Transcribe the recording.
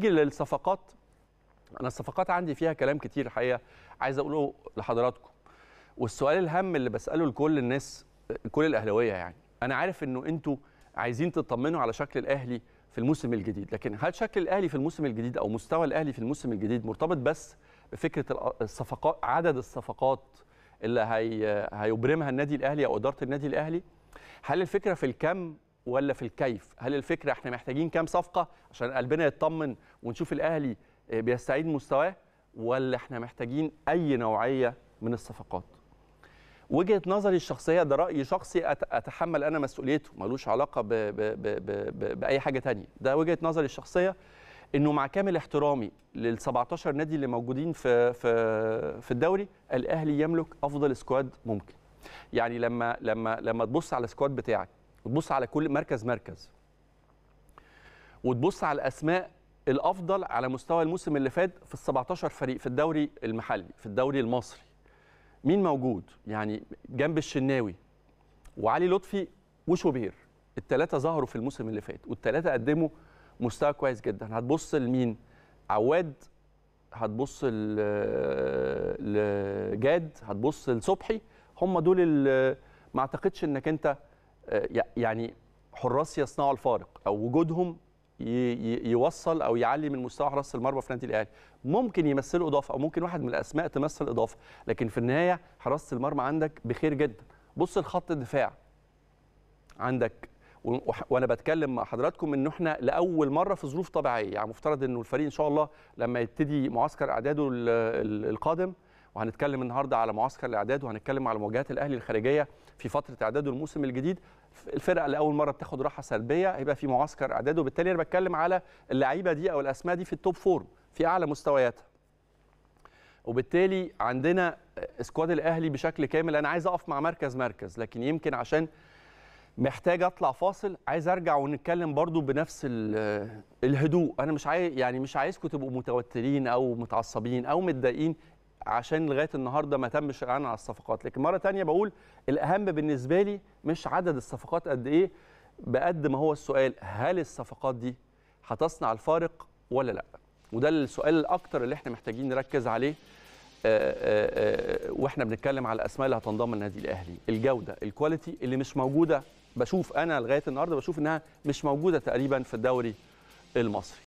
نيجي للصفقات انا الصفقات عندي فيها كلام كتير الحقيقه عايز اقوله لحضراتكم والسؤال الهم اللي بساله لكل الناس كل الاهلاويه يعني انا عارف انه انتوا عايزين تطمنوا على شكل الاهلي في الموسم الجديد لكن هل شكل الاهلي في الموسم الجديد او مستوى الاهلي في الموسم الجديد مرتبط بس بفكره الصفقات عدد الصفقات اللي هي هيبرمها النادي الاهلي او اداره النادي الاهلي هل الفكره في الكم ولا في الكيف هل الفكره احنا محتاجين كام صفقه عشان قلبنا يطمن ونشوف الاهلي آه، بيستعيد مستواه ولا احنا محتاجين اي نوعيه من الصفقات وجهه نظري الشخصيه ده راي شخصي اتحمل انا مسؤوليته ملوش علاقه بـ بـ بـ بـ باي حاجه ثانيه، ده وجهه نظري الشخصيه انه مع كامل احترامي لل 17 نادي اللي موجودين في في في الدوري الاهلي يملك افضل سكواد ممكن يعني لما لما لما تبص على السكواد بتاعك وتبص على كل مركز مركز وتبص على الاسماء الافضل على مستوى الموسم اللي فات في ال 17 فريق في الدوري المحلي في الدوري المصري مين موجود يعني جنب الشناوي وعلي لطفي وشوبير الثلاثه ظهروا في الموسم اللي فات والثلاثه قدموا مستوى كويس جدا هتبص لمين عواد هتبص لجاد هتبص لصبحي هم دول ما اعتقدش انك انت آه، يعني حراس يصنعوا الفارق او وجودهم يوصل او يعلي من مستوى حراسه المرمى في النادي الاهلي ممكن يمثلوا اضافه او ممكن واحد من الاسماء تمثل اضافه لكن في النهايه حراسه المرمى عندك بخير جدا بص لخط الدفاع عندك وانا بتكلم مع حضراتكم ان احنا لاول مره في ظروف طبيعيه يعني مفترض انه الفريق ان شاء الله لما يبتدي معسكر اعداده القادم وهنتكلم النهارده على معسكر الاعداد وهنتكلم على مواجهات الاهلي الخارجيه في فتره اعداده الموسم الجديد الفرقه لاول مره بتاخد راحه سلبيه هيبقى في معسكر اعداد وبالتالي انا بتكلم على اللعيبه دي او الاسماء دي في التوب فورم في اعلى مستوياتها وبالتالي عندنا سكواد الاهلي بشكل كامل انا عايز اقف مع مركز مركز لكن يمكن عشان محتاج اطلع فاصل عايز ارجع ونتكلم برضو بنفس الهدوء انا مش عايز يعني مش عايزكم تبقوا متوترين او متعصبين او متضايقين عشان لغايه النهارده ما تمش الاعلان على الصفقات لكن مره ثانيه بقول الاهم بالنسبه لي مش عدد الصفقات قد ايه بقد ما هو السؤال هل الصفقات دي هتصنع الفارق ولا لا وده السؤال الاكتر اللي احنا محتاجين نركز عليه آآ آه، آآ آه، آه، واحنا بنتكلم على الاسماء اللي هتنضم النادي الاهلي الجوده الكواليتي اللي مش موجوده بشوف انا لغايه النهارده بشوف انها مش موجوده تقريبا في الدوري المصري